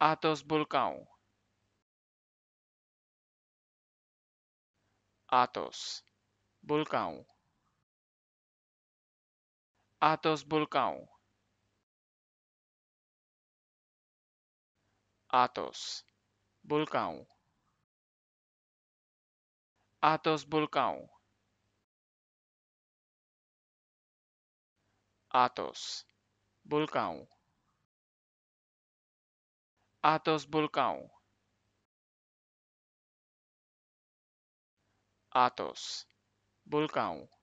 Athos Bulkan. Athos Bulkan. Athos Bulkan. Athos Bulkan. Athos Bulkan. Athos Bulkan. Athos Bulkau. Athos Bulkau.